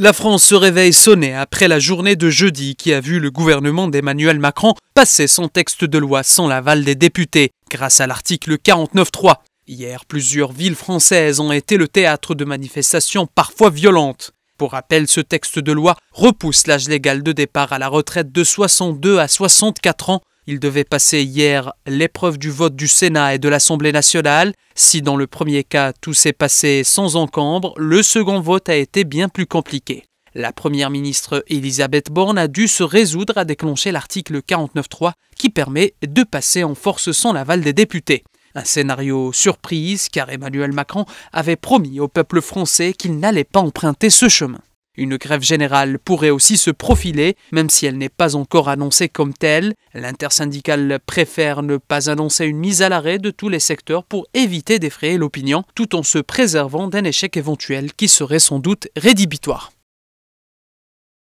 La France se réveille sonnée après la journée de jeudi qui a vu le gouvernement d'Emmanuel Macron passer son texte de loi sans l'aval des députés, grâce à l'article 49.3. Hier, plusieurs villes françaises ont été le théâtre de manifestations parfois violentes. Pour rappel, ce texte de loi repousse l'âge légal de départ à la retraite de 62 à 64 ans il devait passer hier l'épreuve du vote du Sénat et de l'Assemblée nationale. Si dans le premier cas tout s'est passé sans encombre, le second vote a été bien plus compliqué. La première ministre Elisabeth Borne a dû se résoudre à déclencher l'article 49.3 qui permet de passer en force sans l'aval des députés. Un scénario surprise car Emmanuel Macron avait promis au peuple français qu'il n'allait pas emprunter ce chemin. Une grève générale pourrait aussi se profiler, même si elle n'est pas encore annoncée comme telle. L'intersyndicale préfère ne pas annoncer une mise à l'arrêt de tous les secteurs pour éviter d'effrayer l'opinion, tout en se préservant d'un échec éventuel qui serait sans doute rédhibitoire.